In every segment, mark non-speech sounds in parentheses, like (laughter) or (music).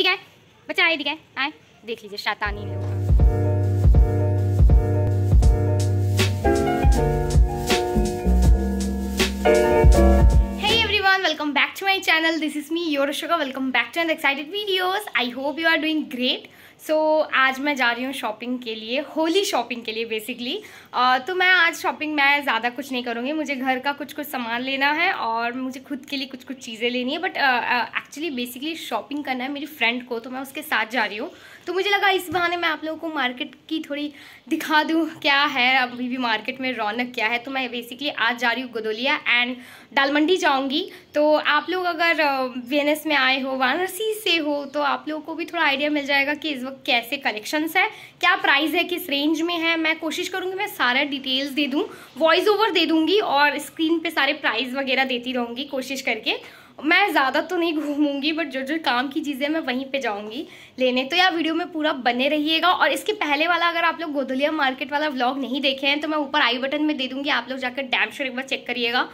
इधर आए बच्चा आए इधर आए आए देख लीजिए शैतानी है welcome back to my channel this is me your sugar welcome back to and excited videos I hope you are doing great so so, आज मैं जा रही हूँ शॉपिंग के लिए होली शॉपिंग के लिए बेसिकली uh, तो मैं आज शॉपिंग मैं ज़्यादा कुछ नहीं करूँगी मुझे घर का कुछ कुछ सामान लेना है और मुझे खुद के लिए कुछ कुछ चीज़ें लेनी है बट एक्चुअली बेसिकली शॉपिंग करना है मेरी फ्रेंड को तो मैं उसके साथ जा रही हूँ तो मुझे लगा इस बहाने मैं आप लोगों को मार्केट की थोड़ी दिखा दूँ क्या है अभी भी मार्केट में रौनक क्या है तो मैं बेसिकली आज जा रही हूँ गदोलिया एंड डालमंडी जाऊँगी तो आप लोग अगर वेनस में आए हो वाराणसी से हो तो आप लोगों को भी थोड़ा आइडिया मिल जाएगा कि इस वक्त कैसे कलेक्शंस है क्या प्राइस है किस रेंज में है मैं कोशिश करूंगी मैं सारा डिटेल्स दे दूँ वॉइस ओवर दे दूंगी और स्क्रीन पे सारे प्राइस वगैरह देती रहूंगी कोशिश करके मैं ज़्यादा तो नहीं (laughs) घूमूंगी बट जो जो काम की चीज़ें मैं वहीं पे जाऊंगी लेने तो यार वीडियो में पूरा बने रहिएगा और इसके पहले वाला अगर आप लोग गोदलिया मार्केट वाला व्लॉग नहीं देखे हैं तो मैं ऊपर आई बटन में दे दूंगी आप लोग जाकर डैम श्योर एक बार चेक करिएगा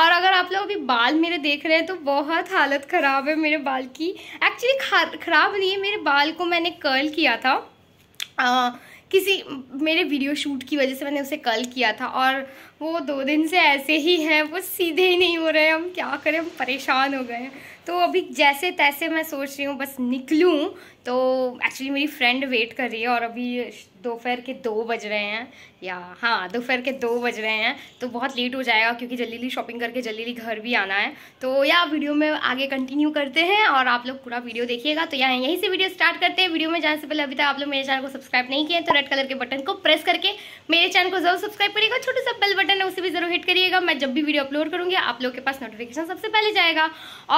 और अगर आप लोग अभी बाल मेरे देख रहे हैं तो बहुत हालत ख़राब है मेरे बाल की एक्चुअली ख़राब नहीं है मेरे बाल को मैंने कर्ल किया था आ, किसी मेरे वीडियो शूट की वजह से मैंने उसे कर्ल किया था और वो दो दिन से ऐसे ही हैं वो सीधे ही नहीं हो रहे हम क्या करें हम परेशान हो गए हैं तो अभी जैसे तैसे मैं सोच रही हूँ बस निकलूँ तो एक्चुअली मेरी फ्रेंड वेट कर रही है और अभी दोपहर के दो बज रहे हैं या हाँ दोपहर के दो बज रहे हैं तो बहुत लेट हो जाएगा क्योंकि जल्दी जल्दी शॉपिंग करके जल्दी जल्दी घर भी आना है तो या वीडियो में आगे कंटिन्यू करते हैं और आप लोग पूरा वीडियो देखिएगा तो यहाँ यहीं से वीडियो स्टार्ट करते हैं वीडियो में जाने से पहले अभी तक आप लोग मेरे चैनल को सब्सक्राइब नहीं किए तो रेड कलर के बटन को प्रेस करके मेरे चैनल को जरूर सब्सक्राइब करिएगा छोटे सा बेल बटन बटन है उसे भी जरूर हिट करिएगा मैं जब भी वीडियो अपलोड करूंगी आप लोग के पास नोटिफिकेशन सबसे पहले जाएगा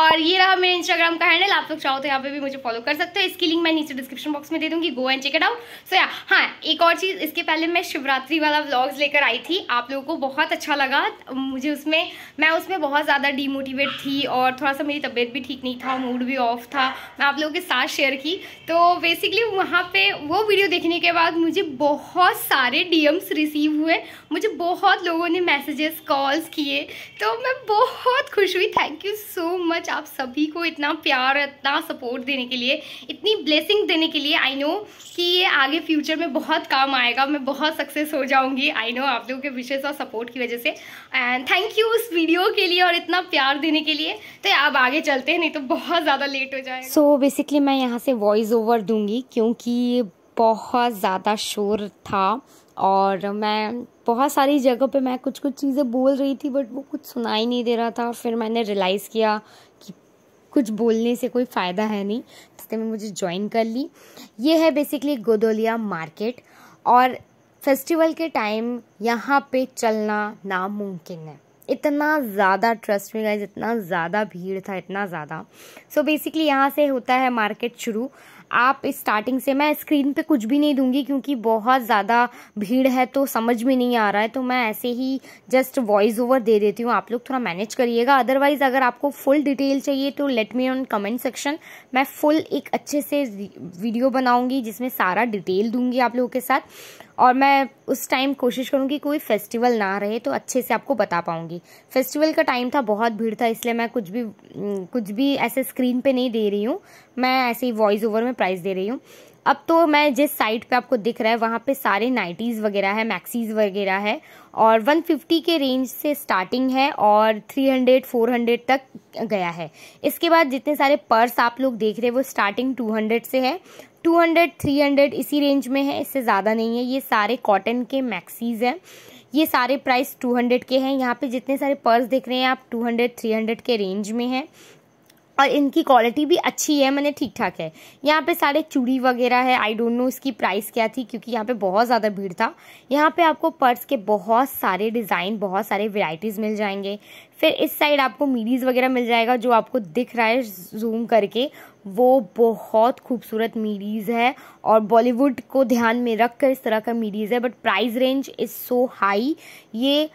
और ये रहा मेरे इंस्टाग्राम का हैंडल आप लोग चाहो तो यहाँ पे भी मुझे फॉलो कर सकते हो इसकी लिंक मैं नीचे डिस्क्रिप्शन बॉक्स में दे दूंगी go and check it out so या हाँ एक और चीज़ इसके पहले मैं शिवरात्रि वाला ब्लॉग्स लेकर आई थी आप लोगों को बहुत अच्छा लगा मुझे उसमें मैं उसमें बहुत ज़्यादा डिमोटिवेट थी और थोड़ा सा मेरी तबीयत भी ठीक नहीं था मूड भी ऑफ था मैं आप लोगों के साथ शेयर की तो बेसिकली वहाँ पे वो वीडियो देखने के बाद मुझे बहुत सारे डीएम्स रिसीव हुए मुझे बहुत लोग लोगों ने मैसेजेस कॉल्स किए तो मैं बहुत खुश हुई थैंक यू सो मच आप सभी को इतना प्यार इतना सपोर्ट देने के लिए इतनी ब्लेसिंग देने के लिए आई नो कि ये आगे फ्यूचर में बहुत काम आएगा मैं बहुत सक्सेस हो जाऊंगी आई नो आप लोगों के विशेष और सपोर्ट की वजह से एंड थैंक यू उस वीडियो के लिए और इतना प्यार देने के लिए तो आप आगे चलते हैं नहीं तो बहुत ज़्यादा लेट हो जाए सो बेसिकली मैं यहाँ से वॉइस ओवर दूंगी क्योंकि बहुत ज़्यादा शोर था और मैं बहुत सारी जगह पे मैं कुछ कुछ चीज़ें बोल रही थी बट वो कुछ सुनाई नहीं दे रहा था फिर मैंने रियलाइज़ किया कि कुछ बोलने से कोई फ़ायदा है नहीं जिससे मैं मुझे ज्वाइन कर ली ये है बेसिकली गोदोलिया मार्केट और फेस्टिवल के टाइम यहाँ पे चलना नामुमकिन है इतना ज़्यादा ट्रस्ट में गाइज इतना ज़्यादा भीड़ था इतना ज़्यादा सो बेसिकली यहाँ से होता है मार्केट शुरू आप स्टार्टिंग से मैं स्क्रीन पे कुछ भी नहीं दूंगी क्योंकि बहुत ज़्यादा भीड़ है तो समझ में नहीं आ रहा है तो मैं ऐसे ही जस्ट वॉइस ओवर दे देती हूँ आप लोग थोड़ा मैनेज करिएगा अदरवाइज़ अगर आपको फुल डिटेल चाहिए तो let me on comment section मैं फुल एक अच्छे से वीडियो बनाऊँगी जिसमें सारा डिटेल दूँगी आप लोगों के साथ और मैं उस टाइम कोशिश करूँगी कोई फेस्टिवल ना रहे तो अच्छे से आपको बता पाऊँगी फेस्टिवल का टाइम था बहुत भीड़ था इसलिए मैं कुछ भी कुछ भी ऐसे स्क्रीन पे नहीं दे रही हूँ मैं ऐसे ही वॉइस ओवर में प्राइस दे रही हूँ अब तो मैं जिस साइट पे आपको दिख रहा है वहाँ पे सारे नाइटीज़ वगैरह है मैक्सीज़ वगैरह है और 150 के रेंज से स्टार्टिंग है और 300 400 तक गया है इसके बाद जितने सारे पर्स आप लोग देख रहे हैं वो स्टार्टिंग 200 से है 200 300 इसी रेंज में है इससे ज़्यादा नहीं है ये सारे कॉटन के मैक्सीज हैं ये सारे प्राइस 200 के हैं यहाँ पे जितने सारे पर्स देख रहे हैं आप 200 300 के रेंज में हैं और इनकी क्वालिटी भी अच्छी है मैंने ठीक ठाक है यहाँ पे सारे चूड़ी वगैरह है आई डोंट नो इसकी प्राइस क्या थी क्योंकि यहाँ पे बहुत ज़्यादा भीड़ था यहाँ पे आपको पर्स के बहुत सारे डिज़ाइन बहुत सारे वेराइटीज़ मिल जाएंगे फिर इस साइड आपको मीडीज़ वगैरह मिल जाएगा जो आपको दिख रहा है जूम करके वो बहुत खूबसूरत मीडीज़ है और बॉलीवुड को ध्यान में रख कर इस तरह का मीडीज़ है but price range is so high ये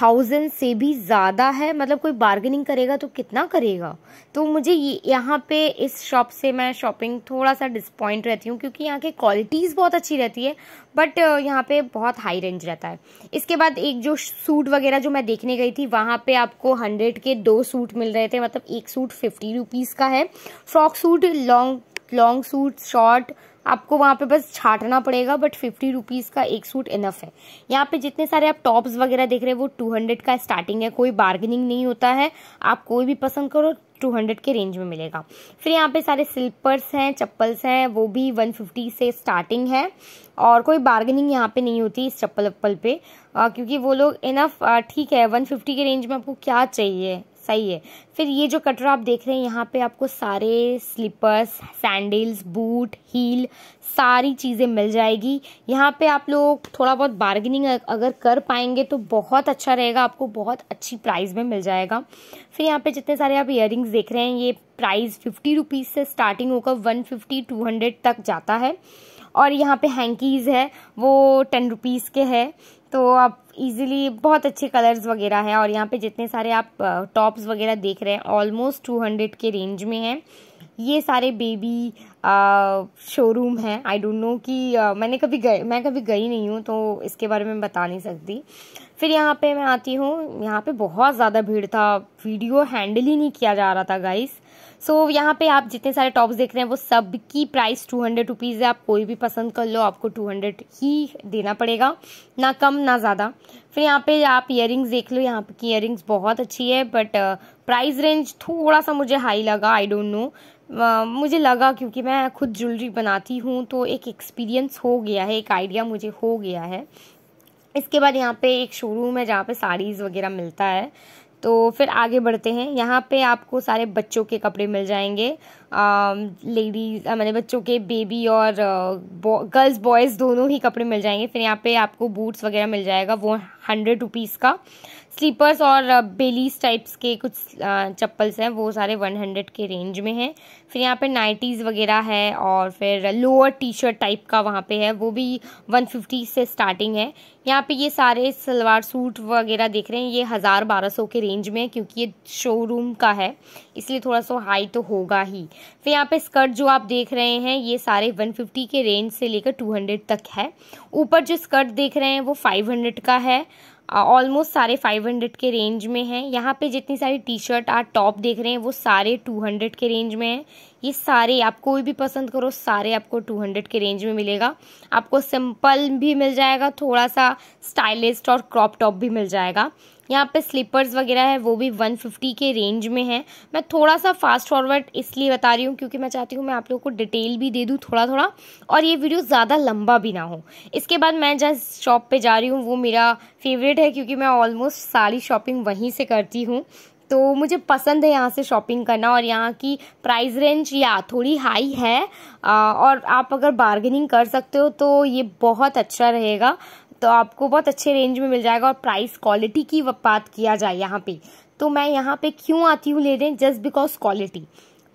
थाउजेंड से भी ज़्यादा है मतलब कोई बार्गेनिंग करेगा तो कितना करेगा तो मुझे ये यहाँ पे इस शॉप से मैं शॉपिंग थोड़ा सा डिसपॉइंट रहती हूँ क्योंकि यहाँ की क्वालिटीज़ बहुत अच्छी रहती है बट यहाँ पे बहुत हाई रेंज रहता है इसके बाद एक जो सूट वगैरह जो मैं देखने गई थी वहाँ पे आपको हंड्रेड के दो सूट मिल रहे थे मतलब एक सूट फिफ्टी रुपीज़ का है frock suit long long suit short आपको वहाँ पे बस छाटना पड़ेगा बट फिफ्टी रुपीज़ का एक सूट इनफ है यहाँ पे जितने सारे आप टॉप्स वगैरह देख रहे हैं वो टू हंड्रेड का स्टार्टिंग है कोई बार्गेनिंग नहीं होता है आप कोई भी पसंद करो टू हंड्रेड के रेंज में मिलेगा फिर यहाँ पे सारे स्लीपर्स हैं चप्पल्स हैं वो भी वन फिफ्टी से स्टार्टिंग है और कोई बार्गेनिंग यहाँ पे नहीं होती इस चप्पल वप्पल पे आ, क्योंकि वो लोग इनफ ठीक है वन फिफ्टी के रेंज में आपको क्या चाहिए सही है फिर ये जो कटरा आप देख रहे हैं यहाँ पे आपको सारे स्लीपर्स सैंडल्स बूट हील सारी चीज़ें मिल जाएगी यहाँ पे आप लोग थोड़ा बहुत बार्गेनिंग अगर कर पाएंगे तो बहुत अच्छा रहेगा आपको बहुत अच्छी प्राइस में मिल जाएगा फिर यहाँ पे जितने सारे आप इयर देख रहे हैं ये प्राइस फिफ्टी रुपीज़ से स्टार्टिंग होकर वन फिफ्टी टू हंड्रेड तक जाता है और यहाँ पे हैंकीज़ है वो टेन रुपीज़ के है तो आप ईजिली बहुत अच्छे कलर्स वगैरह हैं और यहाँ पे जितने सारे आप टॉप्स वगैरह देख रहे हैं ऑलमोस्ट टू हंड्रेड के रेंज में हैं ये सारे बेबी शोरूम है आई डोंट नो कि मैंने कभी गए मैं कभी गई नहीं हूँ तो इसके बारे में बता नहीं सकती फिर यहाँ पे मैं आती हूँ यहाँ पे बहुत ज़्यादा भीड़ था वीडियो हैंडल ही नहीं किया जा रहा था गाइस सो so, यहाँ पे आप जितने सारे टॉप्स देख रहे हैं वो सब की प्राइस टू हंड्रेड रुपीज़ है आप कोई भी पसंद कर लो आपको टू हंड्रेड ही देना पड़ेगा ना कम ना ज़्यादा फिर यहाँ पे आप इयर देख लो यहाँ की इयर बहुत अच्छी है बट प्राइस रेंज थोड़ा सा मुझे हाई लगा आई डोंट नो मुझे लगा क्योंकि मैं खुद ज्वेलरी बनाती हूँ तो एक एक्सपीरियंस हो गया है एक आइडिया मुझे हो गया है इसके बाद यहाँ पे एक शोरूम है जहाँ पे साड़ीज़ वगैरह मिलता है तो फिर आगे बढ़ते हैं यहाँ पे आपको सारे बच्चों के कपड़े मिल जाएंगे लेडीज़ मैंने बच्चों के बेबी और गर्ल्स बॉयज़ दोनों ही कपड़े मिल जाएंगे फिर यहाँ पे आपको बूट्स वगैरह मिल जाएगा वो हंड्रेड रुपीज़ का स्लीपर्स और बेलीस uh, टाइप्स के कुछ uh, चप्पल्स हैं वो सारे वन हंड्रेड के रेंज में हैं फिर यहाँ पे नाइटीज़ वगैरह है और फिर लोअर टी शर्ट टाइप का वहाँ पे है वो भी वन फिफ्टी से स्टार्टिंग है यहाँ पे ये सारे सलवार सूट वगैरह देख रहे हैं ये हज़ार बारह सौ के रेंज में है क्योंकि ये शोरूम का है इसलिए थोड़ा सा हाई तो होगा ही फिर यहाँ पे स्कर्ट जो आप देख रहे हैं ये सारे वन फिफ्टी के रेंज से लेकर टू हंड्रेड तक है ऊपर जो स्कर्ट देख रहे हैं वो फाइव हंड्रेड का है ऑलमोस्ट सारे 500 के रेंज में हैं यहाँ पे जितनी सारी टी शर्ट आप टॉप देख रहे हैं वो सारे 200 के रेंज में हैं ये सारे आप कोई भी पसंद करो सारे आपको 200 के रेंज में मिलेगा आपको सिंपल भी मिल जाएगा थोड़ा सा स्टाइलिस्ट और क्रॉप टॉप भी मिल जाएगा यहाँ पे स्लीपर्स वगैरह है वो भी 150 के रेंज में है मैं थोड़ा सा फास्ट फॉरवर्ड इसलिए बता रही हूँ क्योंकि मैं चाहती हूँ मैं आप लोगों को डिटेल भी दे दूँ थोड़ा थोड़ा और ये वीडियो ज़्यादा लंबा भी ना हो इसके बाद मैं जहाँ शॉप पर जा रही हूँ वो मेरा फेवरेट है क्योंकि मैं ऑलमोस्ट सारी शॉपिंग वहीं से करती हूँ तो मुझे पसंद है यहाँ से शॉपिंग करना और यहाँ की प्राइस रेंज या थोड़ी हाई है और आप अगर बार्गेनिंग कर सकते हो तो ये बहुत अच्छा रहेगा तो आपको बहुत अच्छे रेंज में मिल जाएगा और प्राइस क्वालिटी की बात किया जाए यहाँ पे तो मैं यहाँ पे क्यों आती हूँ लेने जस्ट बिकॉज क्वालिटी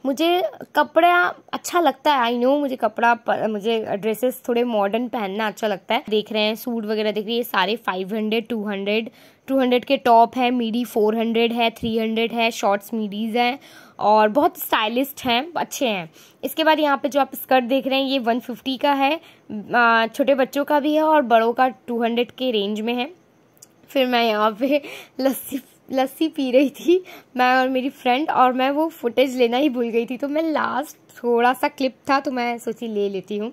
मुझे कपड़ा अच्छा लगता है आई नो मुझे कपड़ा पर, मुझे ड्रेसेस थोड़े मॉडर्न पहनना अच्छा लगता है देख रहे हैं सूट वगैरह देख रही है सारे five hundred two hundred two hundred के टॉप है मीडी फोर हंड्रेड है थ्री हंड्रेड है शॉर्ट्स मीडीज़ हैं और बहुत स्टाइलिस्ट हैं अच्छे हैं इसके बाद यहाँ पे जो आप स्कर्ट देख रहे हैं ये वन फिफ्टी का है छोटे बच्चों का भी है और बड़ों का टू हंड्रेड के रेंज में है फिर मैं यहाँ पे (laughs) लस्सी लस्सी पी रही थी मैं और मेरी फ्रेंड और मैं वो फुटेज लेना ही भूल गई थी तो मैं लास्ट थोड़ा सा क्लिप था तो मैं सोची ले लेती हूँ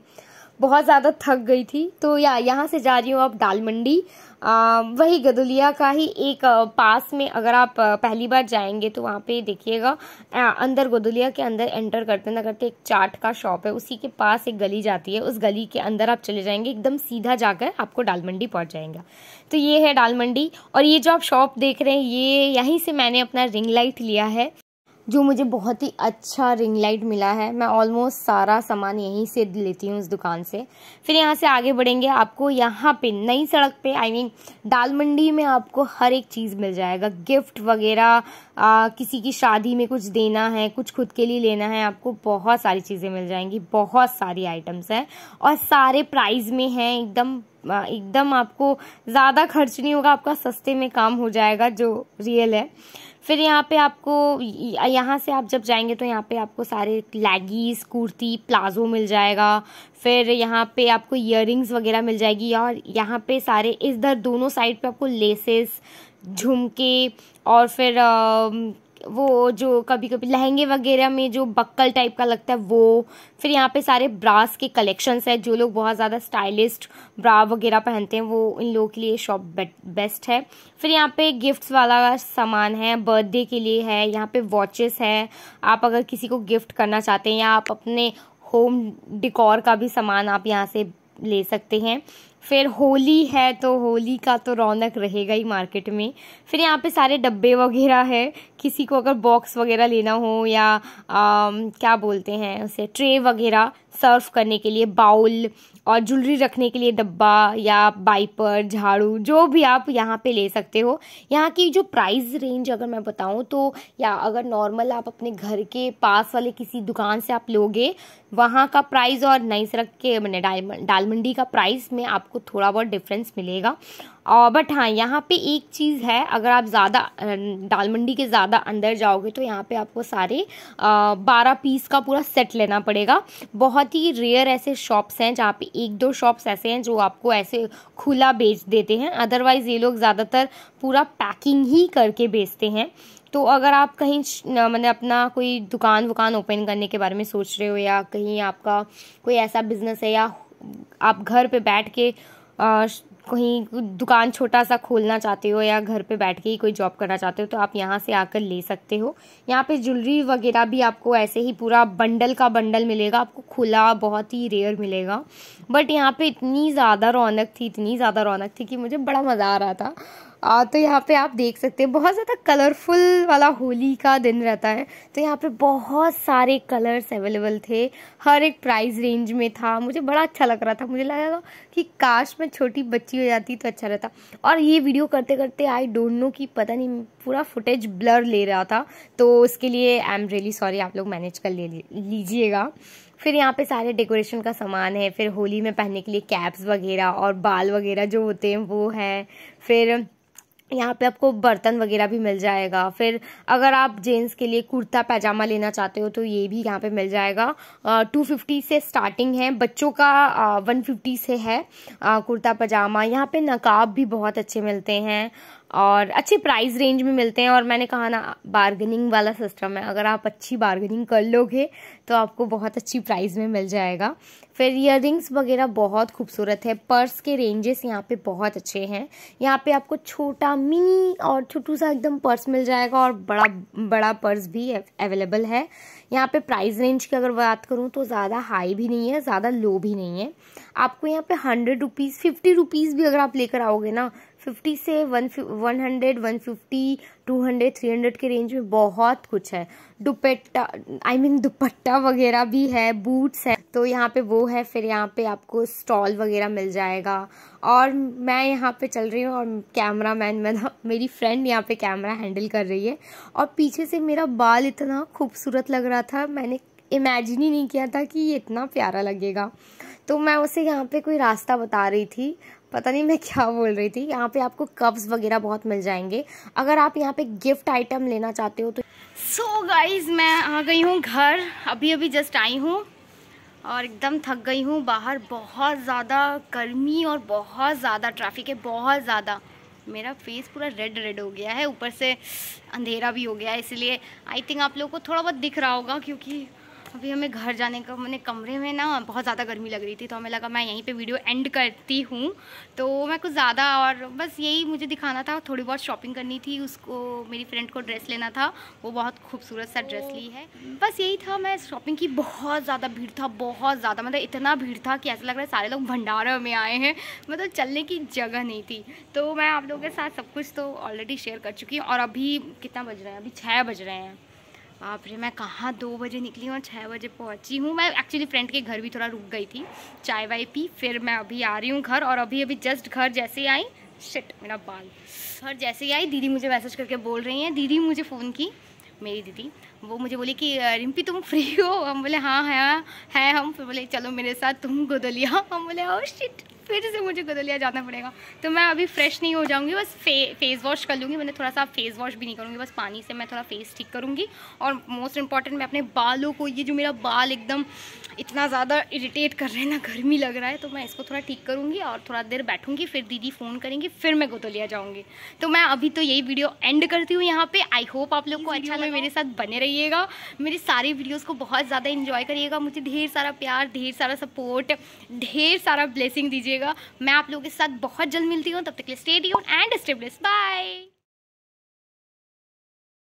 बहुत ज़्यादा थक गई थी तो या यहाँ से जा रही हूँ अब दाल मंडी वही गदुलिया का ही एक पास में अगर आप पहली बार जाएंगे तो वहाँ पे देखिएगा अंदर गदुलिया के अंदर एंटर करते ना करते एक चाट का शॉप है उसी के पास एक गली जाती है उस गली के अंदर आप चले जाएंगे एकदम सीधा जाकर आपको डाल मंडी पहुँच जाएंगे तो ये है डाल मंडी और ये जो आप शॉप देख रहे हैं ये यहीं से मैंने अपना रिंग लाइट लिया है जो मुझे बहुत ही अच्छा रिंग लाइट मिला है मैं ऑलमोस्ट सारा सामान यहीं से लेती हूँ उस दुकान से फिर यहाँ से आगे बढ़ेंगे आपको यहाँ पे नई सड़क पे I I mean mean, Dal Mandi में आपको हर एक चीज़ मिल जाएगा गिफ्ट वगैरह किसी की शादी में कुछ देना है कुछ खुद के लिए लेना है आपको बहुत सारी चीज़ें मिल जाएंगी बहुत सारी आइटम्स हैं और सारे प्राइस में हैं एकदम एकदम आपको ज़्यादा खर्च नहीं होगा आपका सस्ते में काम हो जाएगा जो रियल है फिर यहाँ पे आपको यहाँ से आप जब जाएंगे तो यहाँ पे आपको सारे लैगीज़ कुर्ती प्लाजो मिल जाएगा फिर यहाँ पे आपको इयर वगैरह मिल जाएगी और यहाँ पे सारे इधर दोनों साइड पे आपको लेसेस झुमके और फिर आ, वो जो कभी कभी लहंगे वगैरह में जो बक्कल टाइप का लगता है वो फिर यहाँ पे सारे ब्रास के कलेक्शंस है जो लोग बहुत ज़्यादा स्टाइलिस्ट ब्रा वगैरह पहनते हैं वो इन लोगों के लिए शॉप बेस्ट है फिर यहाँ पे गिफ्ट्स वाला सामान है बर्थडे के लिए है यहाँ पे वॉचेस है आप अगर किसी को गिफ्ट करना चाहते हैं या आप अपने होम डिकॉर का भी सामान आप यहाँ से ले सकते हैं फिर होली है तो होली का तो रौनक रहेगा ही मार्केट में फिर यहाँ पे सारे डब्बे वगैरह है किसी को अगर बॉक्स वगैरह लेना हो या आ, क्या बोलते हैं उसे ट्रे वगैरह सर्व करने के लिए बाउल और ज्वेलरी रखने के लिए डब्बा या बाइपर झाड़ू जो भी आप यहाँ पे ले सकते हो यहाँ की जो प्राइस रेंज अगर मैं बताऊँ तो या अगर नॉर्मल आप अपने घर के पास वाले किसी दुकान से आप लोगे वहाँ का प्राइस और नई सड़क के मैंने डालमंडी का प्राइस में आपको थोड़ा बहुत डिफरेंस मिलेगा और बट हाँ यहाँ पे एक चीज़ है अगर आप ज़्यादा दाल मंडी के ज़्यादा अंदर जाओगे तो यहाँ पे आपको सारे बारह पीस का पूरा सेट लेना पड़ेगा बहुत ही रेयर ऐसे शॉप्स हैं जहाँ पे एक दो शॉप्स ऐसे हैं जो आपको ऐसे खुला बेच देते हैं अदरवाइज़ ये लोग ज़्यादातर पूरा पैकिंग ही करके बेचते हैं तो अगर आप कहीं मतलब अपना कोई दुकान वुकान ओपन करने के बारे में सोच रहे हो या कहीं आपका कोई ऐसा बिजनेस है या आप घर पर बैठ के कहीं दुकान छोटा सा खोलना चाहते हो या घर पे बैठ के ही कोई जॉब करना चाहते हो तो आप यहाँ से आकर ले सकते हो यहाँ पे ज्वेलरी वगैरह भी आपको ऐसे ही पूरा बंडल का बंडल मिलेगा आपको खुला बहुत ही रेयर मिलेगा बट यहाँ पे इतनी ज़्यादा रौनक थी इतनी ज़्यादा रौनक थी कि मुझे बड़ा मज़ा आ रहा था आ, तो यहाँ पे आप देख सकते हैं बहुत ज़्यादा कलरफुल वाला होली का दिन रहता है तो यहाँ पे बहुत सारे कलर्स अवेलेबल थे हर एक प्राइस रेंज में था मुझे बड़ा अच्छा लग रहा था मुझे लगा कि काश मैं छोटी बच्ची हो जाती तो अच्छा रहता और ये वीडियो करते करते आई डोंट नो कि पता नहीं पूरा फुटेज ब्लर ले रहा था तो उसके लिए आई एम रियली सॉरी आप लोग मैनेज कर ले लीजिएगा फिर यहाँ पे सारे डेकोरेशन का सामान है फिर होली में पहनने के लिए कैप्स वगैरह और बाल वगैरह जो होते हैं वो है फिर यहाँ पे आपको बर्तन वगैरह भी मिल जाएगा फिर अगर आप जेंट्स के लिए कुर्ता पैजामा लेना चाहते हो तो ये भी यहाँ पे मिल जाएगा टू फिफ्टी से स्टार्टिंग है बच्चों का वन फिफ्टी से है कुर्ता पैजामा यहाँ पे नकाब भी बहुत अच्छे मिलते हैं और अच्छे प्राइस रेंज में मिलते हैं और मैंने कहा ना बार्गनिंग वाला सिस्टम है अगर आप अच्छी बार्गेनिंग कर लोगे तो आपको बहुत अच्छी प्राइस में मिल जाएगा फिर ईयर वगैरह बहुत खूबसूरत है पर्स के रेंजेस यहाँ पे बहुत अच्छे हैं यहाँ पे आपको छोटा मिनी और छोटू सा एकदम पर्स मिल जाएगा और बड़ा बड़ा पर्स भी अवेलेबल है यहाँ पे प्राइस रेंज की अगर बात करूँ तो ज़्यादा हाई भी नहीं है ज़्यादा लो भी नहीं है आपको यहाँ पे हंड्रेड रुपीज़ फिफ्टी रुपीज़ भी अगर आप लेकर आओगे ना फिफ्टी से one one hundred one fifty two hundred three hundred के रेंज में बहुत कुछ है दुपट्टा आई मीन दुपट्टा वगैरह भी है बूट्स है तो यहाँ पे वो है फिर यहाँ पे आपको स्टॉल वगैरह मिल जाएगा और मैं यहाँ पे चल रही हूँ और कैमरा मैन मैं मेरी फ्रेंड यहाँ पे कैमरा हैंडल कर रही है और पीछे से मेरा बाल इतना खूबसूरत लग रहा था मैंने इमेजिन ही नहीं किया था कि ये इतना प्यारा लगेगा तो मैं उसे यहाँ पे कोई रास्ता बता रही थी पता नहीं मैं क्या बोल रही थी यहाँ पे आपको कप्स वगैरह बहुत मिल जाएंगे अगर आप यहाँ पे गिफ्ट आइटम लेना चाहते हो तो सो so गाइज मैं आ गई हूँ घर अभी अभी जस्ट आई हूँ और एकदम थक गई हूँ बाहर बहुत ज़्यादा गर्मी और बहुत ज़्यादा ट्रैफिक है बहुत ज़्यादा मेरा फेस पूरा रेड रेड हो गया है ऊपर से अंधेरा भी हो गया है इसलिए आई थिंक आप लोगों को थोड़ा बहुत दिख रहा होगा क्योंकि अभी हमें घर जाने का मैंने कमरे में ना बहुत ज़्यादा गर्मी लग रही थी तो हमें लगा मैं यहीं पे वीडियो एंड करती हूँ तो मैं कुछ ज़्यादा और बस यही मुझे दिखाना था थोड़ी बहुत शॉपिंग करनी थी उसको मेरी फ्रेंड को ड्रेस लेना था वो बहुत खूबसूरत सा ड्रेस ली है बस यही था मैं शॉपिंग की बहुत ज़्यादा भीड़ था बहुत ज़्यादा मतलब इतना भीड़ था कि ऐसा लग रहा है सारे लोग भंडारा में आए हैं मतलब चलने की जगह नहीं थी तो मैं आप लोगों के साथ सब कुछ तो ऑलरेडी शेयर कर चुकी हूँ और अभी कितना बज रहे हैं अभी छः बज रहे हैं बाप रे मैं कहाँ दो बजे निकली हूँ और छः बजे पहुँची हूँ मैं एक्चुअली फ्रेंड के घर भी थोड़ा रुक गई थी चाय वाय पी फिर मैं अभी आ रही हूँ घर और अभी अभी जस्ट घर जैसे ही आई शिट मेरा बाल घर जैसे ही आई दीदी मुझे मैसेज करके बोल रही हैं दीदी मुझे फ़ोन की मेरी दीदी वो मुझे बोली कि रिम्पी तुम फ्री हो हम बोले हाँ है हाँ, हैं हम फिर बोले चलो मेरे साथ तुम गोदलिया हम बोले और oh, शिट फिर से मुझे गदलिया जाना पड़ेगा तो मैं अभी फ्रेश नहीं हो जाऊँगी बस फे, फेस वॉश कर लूँगी मैंने थोड़ा सा फेस वॉश भी नहीं करूँगी बस पानी से मैं थोड़ा फेस ठीक करूँगी और मोस्ट इंपॉर्टेंट मैं अपने बालों को ये जो मेरा बाल एकदम इतना ज़्यादा इरीटेट कर रहे हैं ना गर्मी लग रहा है तो मैं इसको थोड़ा ठीक करूँगी और थोड़ा देर बैठूँगी फिर दीदी फ़ोन करेंगी फिर मैं गोतोलिया जाऊँगी तो मैं अभी तो यही वीडियो एंड करती हूँ यहाँ पे आई होप आप लोग को अच्छा लगे मेरे साथ बने रहिएगा मेरी सारी वीडियोज़ को बहुत ज़्यादा इन्जॉय करिएगा मुझे ढेर सारा प्यार ढेर सारा सपोर्ट ढेर सारा ब्लेसिंग दीजिएगा रहिएगा मैं आप लोगों के साथ बहुत जल्द मिलती हूँ तब तक के लिए स्टेडियम एंड स्टेबलिस बाय